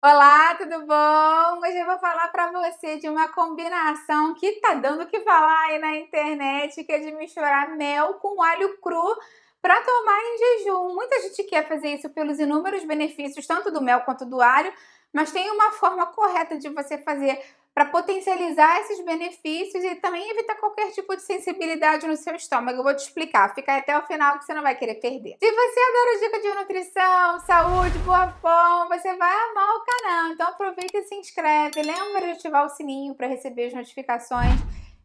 Olá, tudo bom? Hoje eu vou falar para você de uma combinação que tá dando o que falar aí na internet, que é de misturar mel com alho cru para tomar em jejum. Muita gente quer fazer isso pelos inúmeros benefícios, tanto do mel quanto do alho, mas tem uma forma correta de você fazer para potencializar esses benefícios e também evitar qualquer tipo de sensibilidade no seu estômago. Eu vou te explicar, fica até o final que você não vai querer perder. Se você adora dica de nutrição, saúde, boa forma, você vai amar o canal. Então aproveita e se inscreve. Lembra de ativar o sininho para receber as notificações.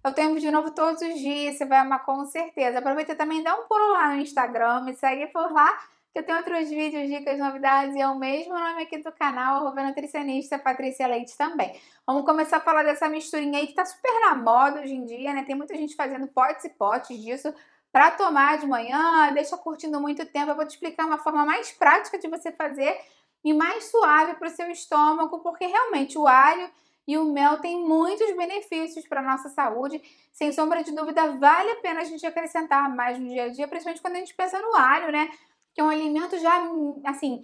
Eu tenho vídeo novo todos os dias, você vai amar com certeza. Aproveita também dá um pulo lá no Instagram, me segue por lá que eu tenho outros vídeos, dicas, novidades, e é o mesmo nome aqui do canal, arroba nutricionista Patrícia Leite também. Vamos começar a falar dessa misturinha aí que tá super na moda hoje em dia, né? Tem muita gente fazendo potes e potes disso para tomar de manhã, deixa curtindo muito tempo. Eu vou te explicar uma forma mais prática de você fazer e mais suave para o seu estômago, porque realmente o alho e o mel tem muitos benefícios para nossa saúde. Sem sombra de dúvida, vale a pena a gente acrescentar mais no dia a dia, principalmente quando a gente pensa no alho, né? que é um alimento já, assim,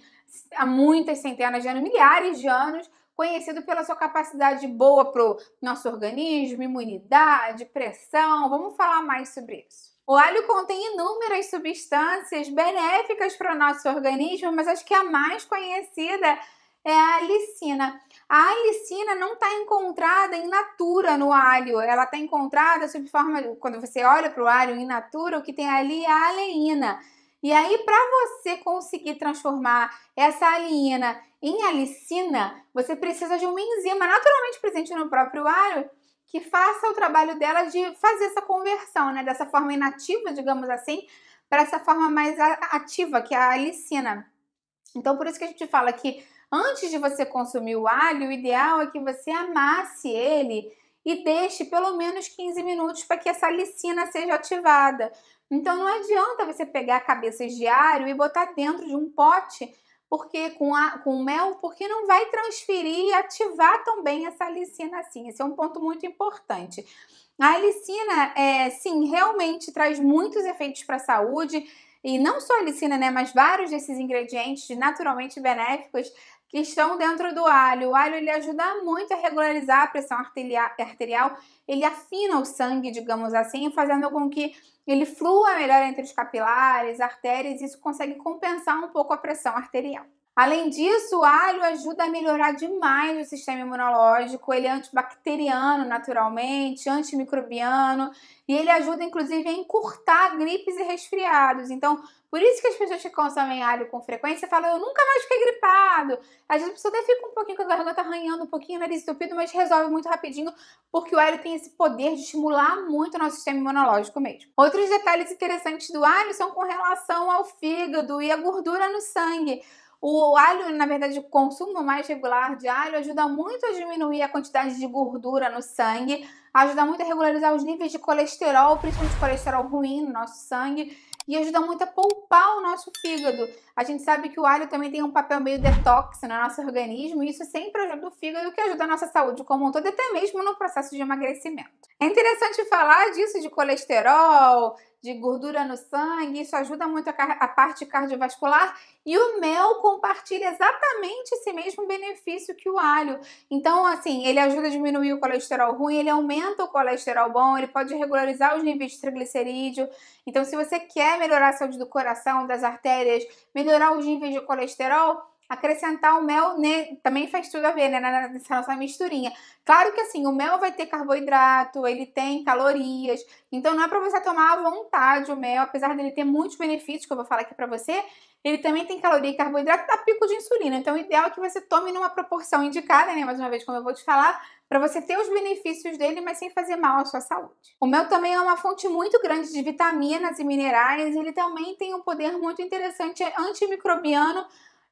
há muitas centenas de anos, milhares de anos, conhecido pela sua capacidade boa para o nosso organismo, imunidade, pressão. Vamos falar mais sobre isso. O alho contém inúmeras substâncias benéficas para o nosso organismo, mas acho que a mais conhecida é a alicina. A alicina não está encontrada em natura no alho, ela está encontrada sob forma, quando você olha para o alho em natura, o que tem ali é a aleína e aí, para você conseguir transformar essa aliina em alicina, você precisa de uma enzima naturalmente presente no próprio alho que faça o trabalho dela de fazer essa conversão, né? Dessa forma inativa, digamos assim, para essa forma mais ativa, que é a alicina. Então, por isso que a gente fala que antes de você consumir o alho, o ideal é que você amasse ele e deixe pelo menos 15 minutos para que essa alicina seja ativada. Então não adianta você pegar cabeças de alho e botar dentro de um pote porque com, a, com mel, porque não vai transferir e ativar também essa alicina assim. Esse é um ponto muito importante. A alicina, é, sim, realmente traz muitos efeitos para a saúde. E não só a alicina, né, mas vários desses ingredientes naturalmente benéficos que estão dentro do alho. O alho ele ajuda muito a regularizar a pressão arterial, ele afina o sangue, digamos assim, fazendo com que ele flua melhor entre os capilares, artérias, e isso consegue compensar um pouco a pressão arterial. Além disso, o alho ajuda a melhorar demais o sistema imunológico. Ele é antibacteriano naturalmente, antimicrobiano e ele ajuda inclusive a encurtar gripes e resfriados. Então, por isso que as pessoas que consomem alho com frequência falam, eu nunca mais fiquei gripado. Às vezes a pessoa até fica um pouquinho com a garganta arranhando, um pouquinho o nariz entupido, mas resolve muito rapidinho, porque o alho tem esse poder de estimular muito o nosso sistema imunológico mesmo. Outros detalhes interessantes do alho são com relação ao fígado e à gordura no sangue. O alho, na verdade, o consumo mais regular de alho ajuda muito a diminuir a quantidade de gordura no sangue, ajuda muito a regularizar os níveis de colesterol, principalmente colesterol ruim no nosso sangue, e ajuda muito a poupar o nosso fígado. A gente sabe que o alho também tem um papel meio detox no nosso organismo, e isso sempre ajuda o fígado, que ajuda a nossa saúde como um todo, até mesmo no processo de emagrecimento. É interessante falar disso de colesterol, de gordura no sangue, isso ajuda muito a, a, parte cardiovascular. E o mel compartilha exatamente esse mesmo benefício que o alho. Então, assim, ele ajuda a diminuir o colesterol ruim, ele aumenta o colesterol bom, ele pode regularizar os níveis de triglicerídeo. Então, se você quer melhorar a saúde do coração, das artérias, melhorar os níveis de colesterol, acrescentar o mel, né? Também faz tudo a ver, né? Nessa nossa misturinha. Claro que assim, o mel vai ter carboidrato, ele tem calorias. Então não é para você tomar à vontade o mel, apesar dele ter muitos benefícios que eu vou falar aqui para você. Ele também tem caloria e carboidrato, dá pico de insulina. Então o ideal é que você tome numa proporção indicada, né? Mais uma vez, como eu vou te falar, para você ter os benefícios dele, mas sem fazer mal à sua saúde. O mel também é uma fonte muito grande de vitaminas e minerais, ele também tem um poder muito interessante é antimicrobiano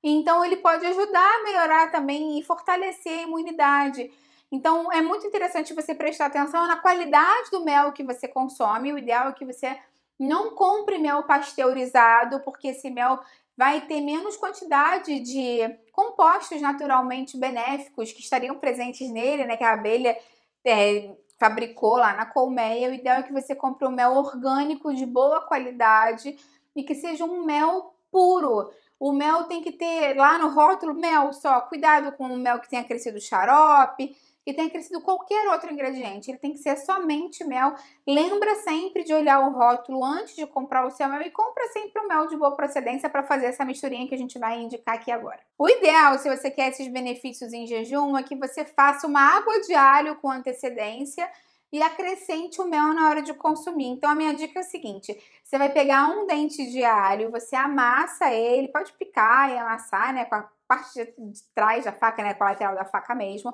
então ele pode ajudar a melhorar também e fortalecer a imunidade. Então é muito interessante você prestar atenção na qualidade do mel que você consome. O ideal é que você não compre mel pasteurizado, porque esse mel vai ter menos quantidade de compostos naturalmente benéficos que estariam presentes nele, né? Que a abelha é, fabricou lá na colmeia. O ideal é que você compre um mel orgânico de boa qualidade e que seja um mel puro. O mel tem que ter lá no rótulo mel só. Cuidado com o mel que tenha crescido xarope, que tenha crescido qualquer outro ingrediente. Ele tem que ser somente mel. Lembra sempre de olhar o rótulo antes de comprar o seu mel e compra sempre o mel de boa procedência para fazer essa misturinha que a gente vai indicar aqui agora. O ideal, se você quer esses benefícios em jejum, é que você faça uma água de alho com antecedência e acrescente o mel na hora de consumir. Então a minha dica é o seguinte, você vai pegar um dente de alho, você amassa ele, pode picar e amassar, né, com a parte de trás da faca, né, com a lateral da faca mesmo.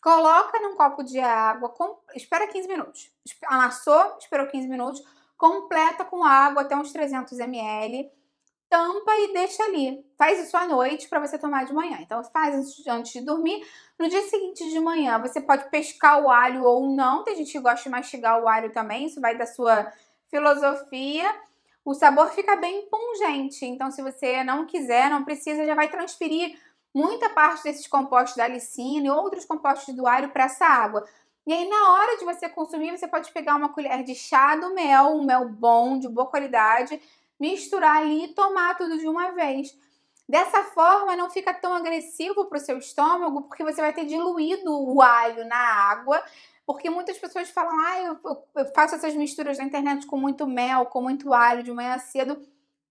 Coloca num copo de água, com... espera 15 minutos. Amassou, esperou 15 minutos, completa com água até uns 300 ml tampa e deixa ali. Faz isso à noite para você tomar de manhã. Então faz antes de dormir. No dia seguinte de manhã, você pode pescar o alho ou não. Tem gente que gosta de mastigar o alho também, isso vai da sua filosofia. O sabor fica bem pungente, então se você não quiser, não precisa, já vai transferir muita parte desses compostos da alicina e outros compostos do alho para essa água. E aí, na hora de você consumir, você pode pegar uma colher de chá do mel, um mel bom, de boa qualidade, misturar ali e tomar tudo de uma vez. Dessa forma, não fica tão agressivo para o seu estômago, porque você vai ter diluído o alho na água. Porque muitas pessoas falam, ah, eu, eu faço essas misturas na internet com muito mel, com muito alho de manhã cedo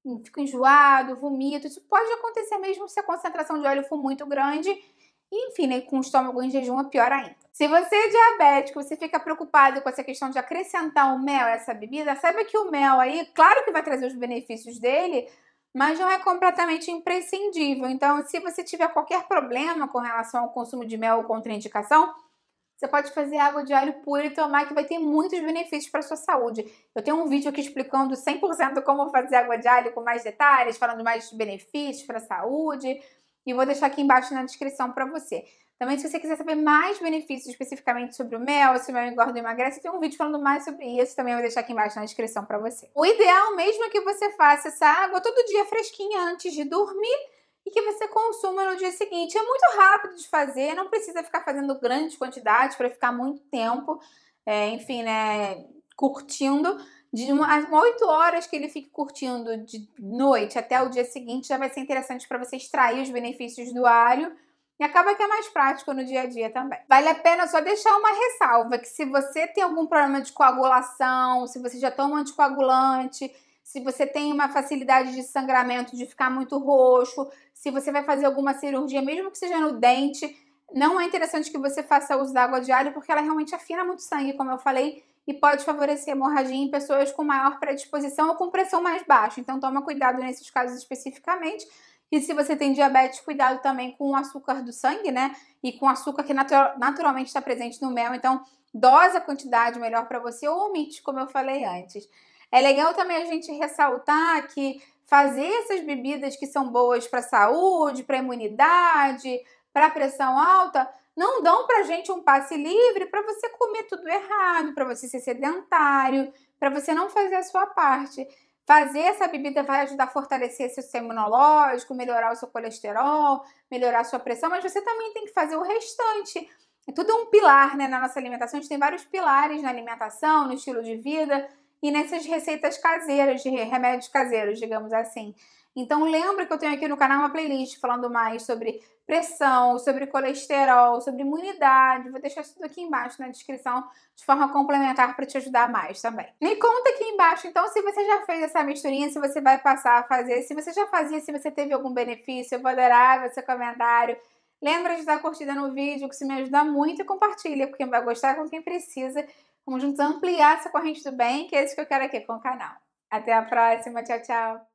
hum, fico enjoado, vomito. Isso pode acontecer mesmo se a concentração de óleo for muito grande e, enfim, né, com o estômago em jejum é pior ainda. Se você é diabético, você fica preocupado com essa questão de acrescentar o mel a essa bebida, saiba que o mel aí, claro que vai trazer os benefícios dele, mas não é completamente imprescindível. Então, se você tiver qualquer problema com relação ao consumo de mel ou contraindicação, você pode fazer água de alho puro e tomar, que vai ter muitos benefícios para a sua saúde. Eu tenho um vídeo aqui explicando 100% como fazer água de alho com mais detalhes, falando mais benefícios para a saúde e vou deixar aqui embaixo na descrição para você. Também, se você quiser saber mais benefícios especificamente sobre o mel, se o mel engorda ou emagrece, tem um vídeo falando mais sobre isso, também vou deixar aqui embaixo na descrição para você. O ideal mesmo é que você faça essa água todo dia fresquinha antes de dormir e que você consuma no dia seguinte. É muito rápido de fazer, não precisa ficar fazendo grandes quantidades para ficar muito tempo, é, enfim, né, curtindo de uma, oito horas que ele fique curtindo de noite até o dia seguinte já vai ser interessante para você extrair os benefícios do alho e acaba que é mais prático no dia a dia também. Vale a pena só deixar uma ressalva, que se você tem algum problema de coagulação, se você já toma anticoagulante, se você tem uma facilidade de sangramento, de ficar muito roxo, se você vai fazer alguma cirurgia, mesmo que seja no dente, não é interessante que você faça uso da água de alho, porque ela realmente afina muito sangue, como eu falei, e pode favorecer hemorragia em pessoas com maior predisposição ou com pressão mais baixa. Então toma cuidado nesses casos especificamente. E se você tem diabetes, cuidado também com o açúcar do sangue, né? E com o açúcar que natu naturalmente está presente no mel. Então, dose a quantidade melhor para você ou omite, como eu falei antes. É legal também a gente ressaltar que fazer essas bebidas que são boas para a saúde, para a imunidade, para a pressão alta, não dão para gente um passe livre para você comer tudo errado, para você ser sedentário, para você não fazer a sua parte. Fazer essa bebida vai ajudar a fortalecer seu sistema imunológico, melhorar o seu colesterol, melhorar a sua pressão, mas você também tem que fazer o restante. É tudo um pilar né, na nossa alimentação. A gente tem vários pilares na alimentação, no estilo de vida e nessas receitas caseiras, de remédios caseiros, digamos assim. Então lembra que eu tenho aqui no canal uma playlist falando mais sobre pressão, sobre colesterol, sobre imunidade. Vou deixar tudo aqui embaixo na descrição de forma complementar para te ajudar mais também. Me conta aqui embaixo então se você já fez essa misturinha, se você vai passar a fazer, se você já fazia, se você teve algum benefício. Eu vou adorar seu comentário. Lembra de dar curtida no vídeo, que isso me ajuda muito, e compartilha com quem vai gostar, com quem precisa. Vamos juntos ampliar essa corrente do bem, que é isso que eu quero aqui com o canal. Até a próxima, tchau, tchau!